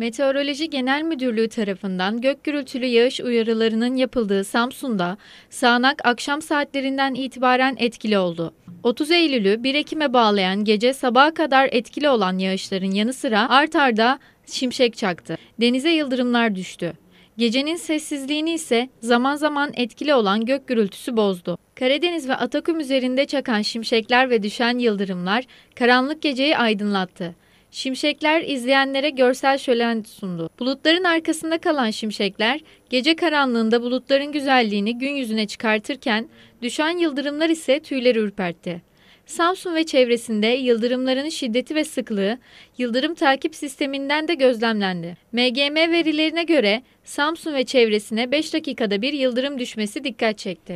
Meteoroloji Genel Müdürlüğü tarafından gök gürültülü yağış uyarılarının yapıldığı Samsun'da sağanak akşam saatlerinden itibaren etkili oldu. 30 Eylül'ü 1 Ekim'e bağlayan gece sabaha kadar etkili olan yağışların yanı sıra art arda şimşek çaktı. Denize yıldırımlar düştü. Gecenin sessizliğini ise zaman zaman etkili olan gök gürültüsü bozdu. Karadeniz ve Ataküm üzerinde çakan şimşekler ve düşen yıldırımlar karanlık geceyi aydınlattı. Şimşekler izleyenlere görsel şölen sundu. Bulutların arkasında kalan şimşekler gece karanlığında bulutların güzelliğini gün yüzüne çıkartırken düşen yıldırımlar ise tüyleri ürpertti. Samsun ve çevresinde yıldırımların şiddeti ve sıklığı yıldırım takip sisteminden de gözlemlendi. MGM verilerine göre Samsun ve çevresine 5 dakikada bir yıldırım düşmesi dikkat çekti.